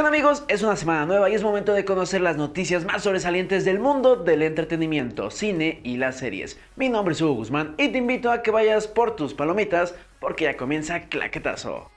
¿Qué amigos? Es una semana nueva y es momento de conocer las noticias más sobresalientes del mundo del entretenimiento, cine y las series. Mi nombre es Hugo Guzmán y te invito a que vayas por tus palomitas porque ya comienza Claquetazo.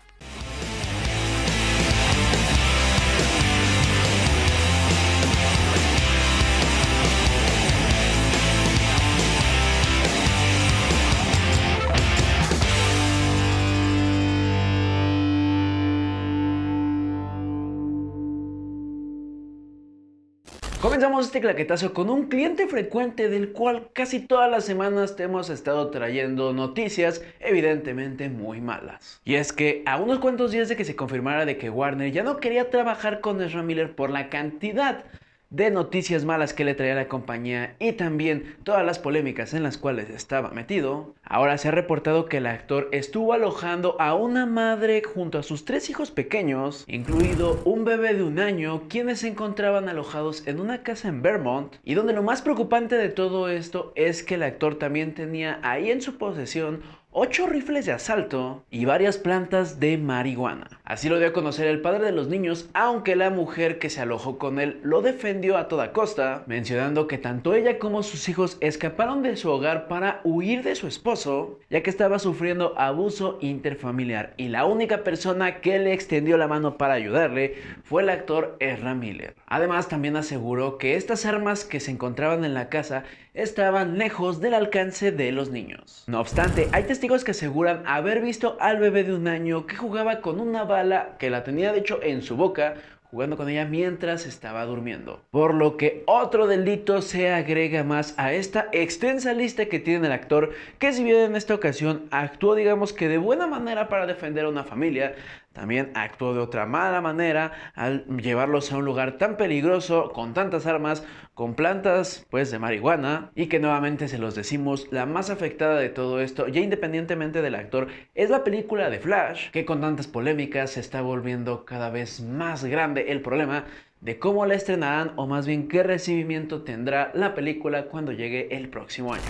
Comenzamos este claquetazo con un cliente frecuente del cual casi todas las semanas te hemos estado trayendo noticias evidentemente muy malas. Y es que a unos cuantos días de que se confirmara de que Warner ya no quería trabajar con Ezra Miller por la cantidad de noticias malas que le traía la compañía y también todas las polémicas en las cuales estaba metido, Ahora se ha reportado que el actor estuvo alojando a una madre junto a sus tres hijos pequeños, incluido un bebé de un año, quienes se encontraban alojados en una casa en Vermont, y donde lo más preocupante de todo esto es que el actor también tenía ahí en su posesión ocho rifles de asalto y varias plantas de marihuana. Así lo dio a conocer el padre de los niños, aunque la mujer que se alojó con él lo defendió a toda costa, mencionando que tanto ella como sus hijos escaparon de su hogar para huir de su esposa ya que estaba sufriendo abuso interfamiliar y la única persona que le extendió la mano para ayudarle fue el actor Ezra Miller. Además, también aseguró que estas armas que se encontraban en la casa estaban lejos del alcance de los niños. No obstante, hay testigos que aseguran haber visto al bebé de un año que jugaba con una bala que la tenía de hecho en su boca jugando con ella mientras estaba durmiendo. Por lo que otro delito se agrega más a esta extensa lista que tiene el actor, que si bien en esta ocasión actuó digamos que de buena manera para defender a una familia, también actuó de otra mala manera al llevarlos a un lugar tan peligroso, con tantas armas, con plantas pues de marihuana y que nuevamente se los decimos, la más afectada de todo esto, ya independientemente del actor, es la película de Flash, que con tantas polémicas se está volviendo cada vez más grande el problema de cómo la estrenarán o más bien qué recibimiento tendrá la película cuando llegue el próximo año.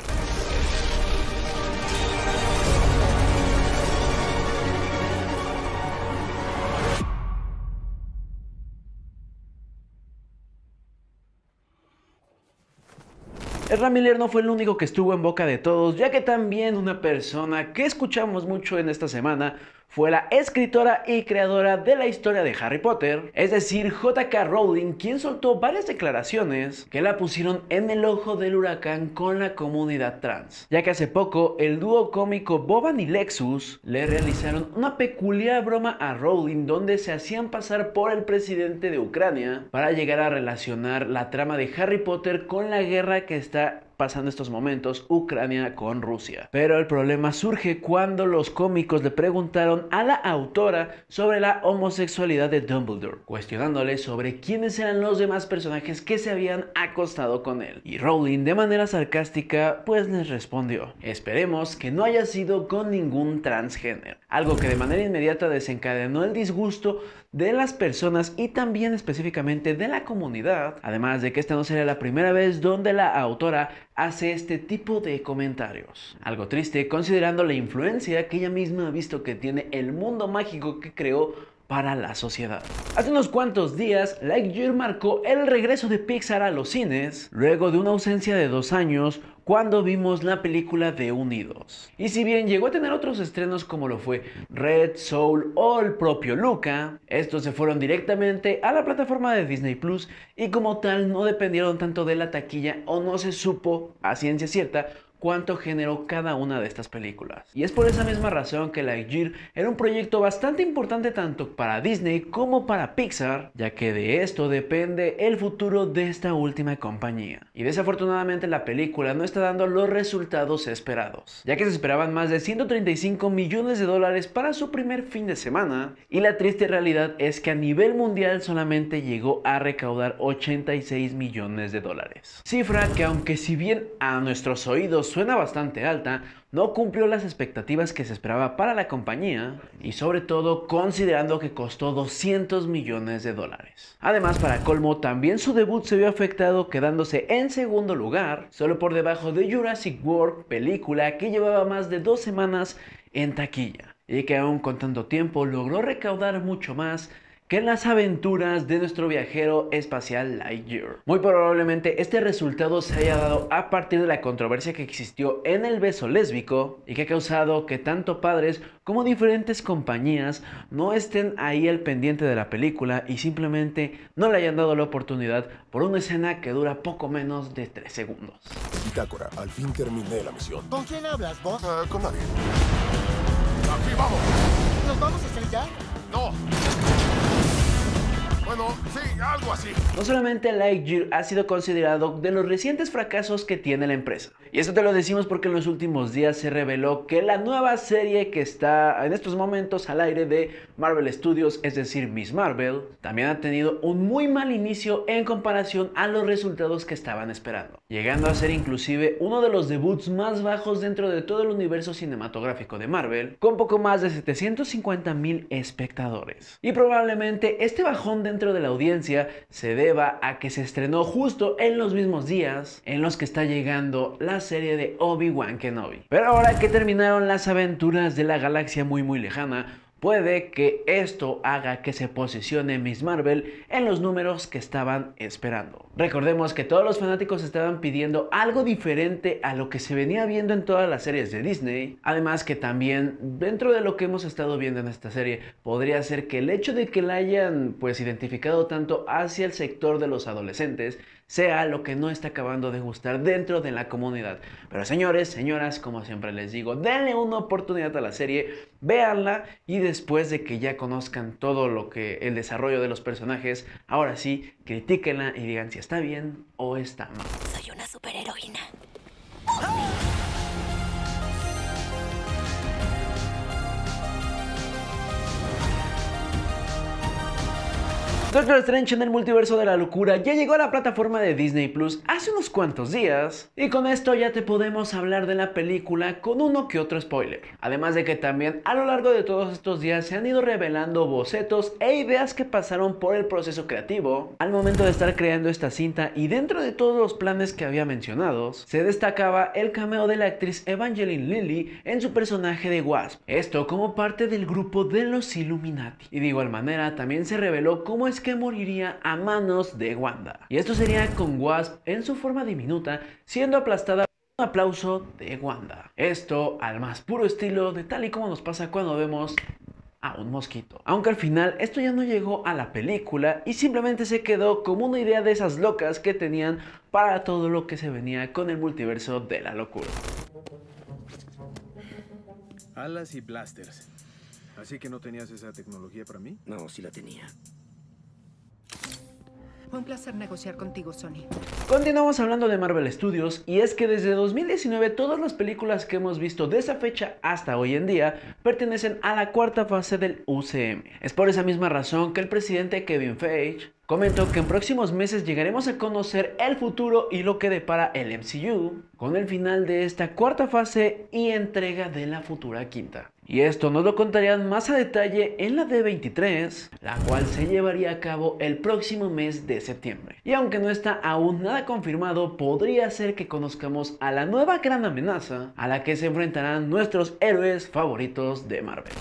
Ezra no fue el único que estuvo en boca de todos, ya que también una persona que escuchamos mucho en esta semana fue la escritora y creadora de la historia de Harry Potter, es decir, J.K. Rowling, quien soltó varias declaraciones que la pusieron en el ojo del huracán con la comunidad trans, ya que hace poco el dúo cómico Boban y Lexus le realizaron una peculiar broma a Rowling donde se hacían pasar por el presidente de Ucrania para llegar a relacionar la trama de Harry Potter con la guerra que está pasando estos momentos Ucrania con Rusia. Pero el problema surge cuando los cómicos le preguntaron a la autora sobre la homosexualidad de Dumbledore, cuestionándole sobre quiénes eran los demás personajes que se habían acostado con él. Y Rowling de manera sarcástica pues les respondió, esperemos que no haya sido con ningún transgénero, algo que de manera inmediata desencadenó el disgusto de las personas y también específicamente de la comunidad, además de que esta no sería la primera vez donde la autora hace este tipo de comentarios. Algo triste considerando la influencia que ella misma ha visto que tiene el mundo mágico que creó para la sociedad. Hace unos cuantos días, Lightyear marcó el regreso de Pixar a los cines luego de una ausencia de dos años cuando vimos la película de Unidos. Y si bien llegó a tener otros estrenos como lo fue Red, Soul o el propio Luca, estos se fueron directamente a la plataforma de Disney Plus y como tal no dependieron tanto de la taquilla o no se supo a ciencia cierta cuánto generó cada una de estas películas. Y es por esa misma razón que Lightyear era un proyecto bastante importante tanto para Disney como para Pixar, ya que de esto depende el futuro de esta última compañía. Y desafortunadamente la película no está dando los resultados esperados, ya que se esperaban más de 135 millones de dólares para su primer fin de semana, y la triste realidad es que a nivel mundial solamente llegó a recaudar 86 millones de dólares. Cifra que aunque si bien a nuestros oídos suena bastante alta, no cumplió las expectativas que se esperaba para la compañía y sobre todo considerando que costó 200 millones de dólares. Además, para colmo, también su debut se vio afectado quedándose en segundo lugar, solo por debajo de Jurassic World, película que llevaba más de dos semanas en taquilla y que aún con tanto tiempo logró recaudar mucho más que en las aventuras de nuestro viajero espacial Lightyear. Muy probablemente este resultado se haya dado a partir de la controversia que existió en el beso lésbico y que ha causado que tanto padres como diferentes compañías no estén ahí al pendiente de la película y simplemente no le hayan dado la oportunidad por una escena que dura poco menos de 3 segundos. al fin terminé la misión. ¿Con quién hablas vos? Ah, con nadie. ¡Aquí vamos! ¿Nos vamos a ya? ¡No! Algo así. No solamente Lightyear ha sido considerado de los recientes fracasos que tiene la empresa. Y esto te lo decimos porque en los últimos días se reveló que la nueva serie que está en estos momentos al aire de Marvel Studios, es decir, Miss Marvel, también ha tenido un muy mal inicio en comparación a los resultados que estaban esperando, llegando a ser inclusive uno de los debuts más bajos dentro de todo el universo cinematográfico de Marvel, con poco más de 750 mil espectadores. Y probablemente este bajón dentro de la audiencia se deba a que se estrenó justo en los mismos días en los que está llegando la serie de Obi-Wan Kenobi. Pero ahora que terminaron las aventuras de la galaxia muy muy lejana, Puede que esto haga que se posicione Miss Marvel en los números que estaban esperando. Recordemos que todos los fanáticos estaban pidiendo algo diferente a lo que se venía viendo en todas las series de Disney. Además que también dentro de lo que hemos estado viendo en esta serie podría ser que el hecho de que la hayan pues identificado tanto hacia el sector de los adolescentes sea lo que no está acabando de gustar dentro de la comunidad. Pero señores, señoras, como siempre les digo, denle una oportunidad a la serie, véanla y después de que ya conozcan todo lo que el desarrollo de los personajes, ahora sí, critíquenla y digan si está bien o está mal. Soy una superheroína. ah Doctor Strange en el multiverso de la locura ya llegó a la plataforma de Disney Plus hace unos cuantos días y con esto ya te podemos hablar de la película con uno que otro spoiler. Además de que también a lo largo de todos estos días se han ido revelando bocetos e ideas que pasaron por el proceso creativo al momento de estar creando esta cinta y dentro de todos los planes que había mencionados se destacaba el cameo de la actriz Evangeline Lilly en su personaje de Wasp, esto como parte del grupo de los Illuminati. Y de igual manera también se reveló cómo es que moriría a manos de Wanda. Y esto sería con Wasp en su forma diminuta siendo aplastada por un aplauso de Wanda. Esto al más puro estilo de tal y como nos pasa cuando vemos a un mosquito. Aunque al final esto ya no llegó a la película y simplemente se quedó como una idea de esas locas que tenían para todo lo que se venía con el multiverso de la locura. Alas y blasters. Así que no tenías esa tecnología para mí? No, sí la tenía. Fue un placer negociar contigo, Sony. Continuamos hablando de Marvel Studios y es que desde 2019 todas las películas que hemos visto de esa fecha hasta hoy en día pertenecen a la cuarta fase del UCM. Es por esa misma razón que el presidente Kevin Feige comentó que en próximos meses llegaremos a conocer el futuro y lo que depara el MCU con el final de esta cuarta fase y entrega de la futura quinta. Y esto nos lo contarían más a detalle en la D23, la cual se llevaría a cabo el próximo mes de septiembre. Y aunque no está aún nada confirmado, podría ser que conozcamos a la nueva gran amenaza a la que se enfrentarán nuestros héroes favoritos de Marvel.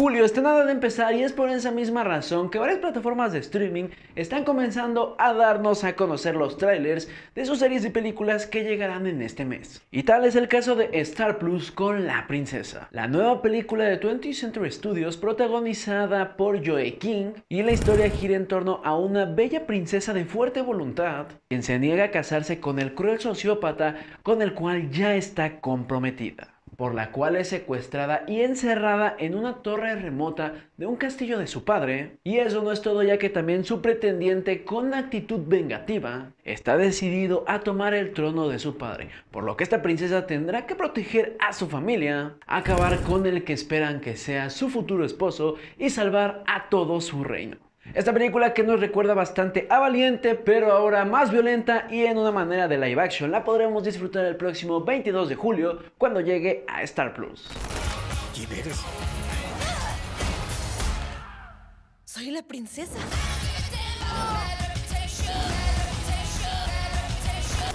julio está nada de empezar y es por esa misma razón que varias plataformas de streaming están comenzando a darnos a conocer los trailers de sus series y películas que llegarán en este mes. Y tal es el caso de Star Plus con La Princesa, la nueva película de 20th Century Studios protagonizada por Joe King y la historia gira en torno a una bella princesa de fuerte voluntad quien se niega a casarse con el cruel sociópata con el cual ya está comprometida por la cual es secuestrada y encerrada en una torre remota de un castillo de su padre. Y eso no es todo ya que también su pretendiente con actitud vengativa está decidido a tomar el trono de su padre, por lo que esta princesa tendrá que proteger a su familia, acabar con el que esperan que sea su futuro esposo y salvar a todo su reino. Esta película que nos recuerda bastante a Valiente, pero ahora más violenta y en una manera de live action, la podremos disfrutar el próximo 22 de julio cuando llegue a Star Plus. Soy la princesa.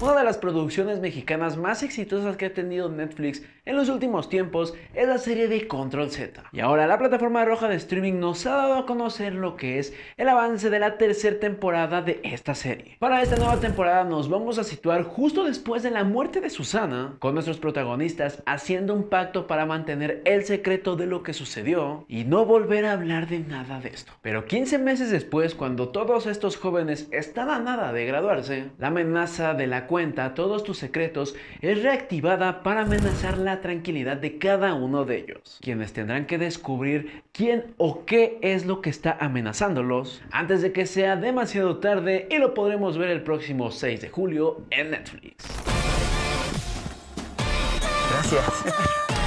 Una de las producciones mexicanas más exitosas que ha tenido Netflix en los últimos tiempos es la serie de Control Z. Y ahora la plataforma roja de streaming nos ha dado a conocer lo que es el avance de la tercera temporada de esta serie. Para esta nueva temporada nos vamos a situar justo después de la muerte de Susana, con nuestros protagonistas haciendo un pacto para mantener el secreto de lo que sucedió y no volver a hablar de nada de esto. Pero 15 meses después, cuando todos estos jóvenes están a nada de graduarse, la amenaza de la todos tus secretos es reactivada para amenazar la tranquilidad de cada uno de ellos, quienes tendrán que descubrir quién o qué es lo que está amenazándolos antes de que sea demasiado tarde y lo podremos ver el próximo 6 de julio en Netflix. Gracias.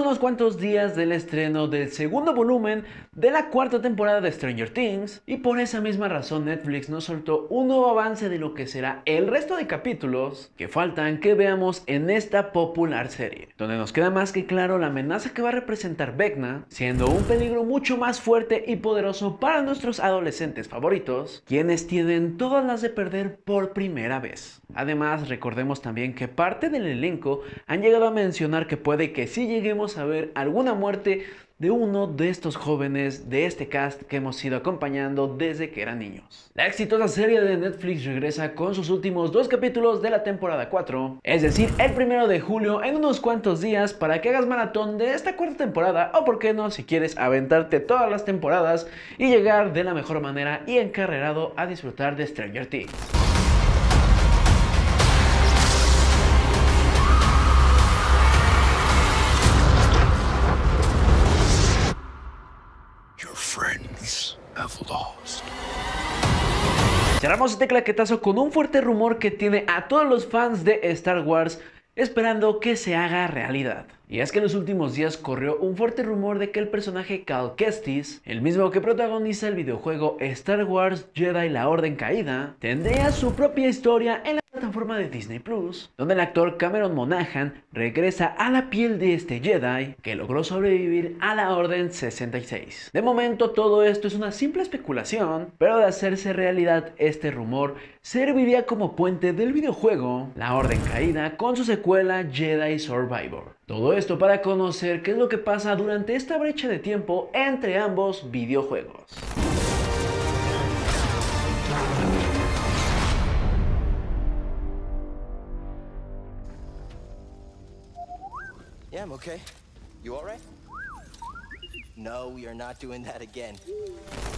unos cuantos días del estreno del segundo volumen de la cuarta temporada de Stranger Things y por esa misma razón Netflix nos soltó un nuevo avance de lo que será el resto de capítulos que faltan que veamos en esta popular serie, donde nos queda más que claro la amenaza que va a representar Vecna, siendo un peligro mucho más fuerte y poderoso para nuestros adolescentes favoritos, quienes tienen todas las de perder por primera vez. Además, recordemos también que parte del elenco han llegado a mencionar que puede que si lleguemos a ver alguna muerte de uno de estos jóvenes de este cast que hemos ido acompañando desde que eran niños. La exitosa serie de Netflix regresa con sus últimos dos capítulos de la temporada 4, es decir, el primero de julio en unos cuantos días para que hagas maratón de esta cuarta temporada o por qué no si quieres aventarte todas las temporadas y llegar de la mejor manera y encarrerado a disfrutar de Stranger Things. este claquetazo con un fuerte rumor que tiene a todos los fans de Star Wars esperando que se haga realidad. Y es que en los últimos días corrió un fuerte rumor de que el personaje Cal Kestis, el mismo que protagoniza el videojuego Star Wars Jedi La Orden Caída, tendría su propia historia en la plataforma de Disney Plus, donde el actor Cameron Monaghan regresa a la piel de este Jedi que logró sobrevivir a la Orden 66. De momento todo esto es una simple especulación, pero de hacerse realidad este rumor serviría como puente del videojuego La Orden Caída con su secuela Jedi Survivor. Todo esto para conocer qué es lo que pasa durante esta brecha de tiempo entre ambos videojuegos. No,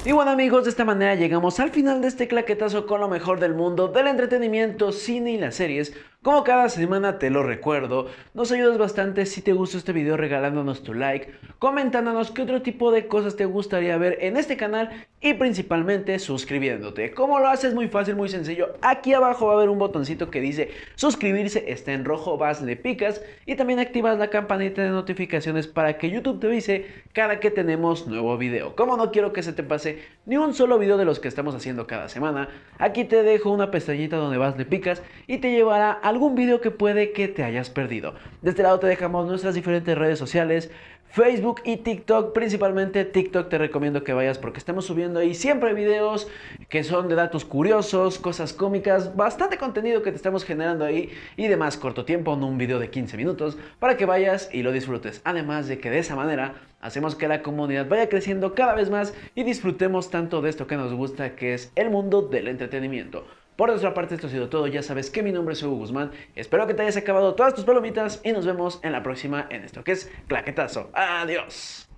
Y bueno amigos, de esta manera llegamos al final de este claquetazo con lo mejor del mundo del entretenimiento, cine y las series. Como cada semana te lo recuerdo, nos ayudas bastante si te gusta este video regalándonos tu like, comentándonos qué otro tipo de cosas te gustaría ver en este canal y principalmente suscribiéndote. ¿Cómo lo haces? Muy fácil, muy sencillo. Aquí abajo va a haber un botoncito que dice suscribirse, está en rojo, vas, le picas y también activas la campanita de notificaciones para que YouTube te avise cada que tenemos nuevo video. Como no quiero que se te pase ni un solo video de los que estamos haciendo cada semana, aquí te dejo una pestañita donde vas, le picas y te llevará a algún video que puede que te hayas perdido. De este lado te dejamos nuestras diferentes redes sociales, Facebook y TikTok, principalmente TikTok te recomiendo que vayas porque estamos subiendo ahí siempre videos que son de datos curiosos, cosas cómicas, bastante contenido que te estamos generando ahí y demás corto tiempo, no un video de 15 minutos, para que vayas y lo disfrutes. Además de que de esa manera hacemos que la comunidad vaya creciendo cada vez más y disfrutemos tanto de esto que nos gusta que es el mundo del entretenimiento. Por nuestra parte esto ha sido todo, ya sabes que mi nombre es Hugo Guzmán, espero que te hayas acabado todas tus palomitas y nos vemos en la próxima en esto que es Claquetazo. Adiós.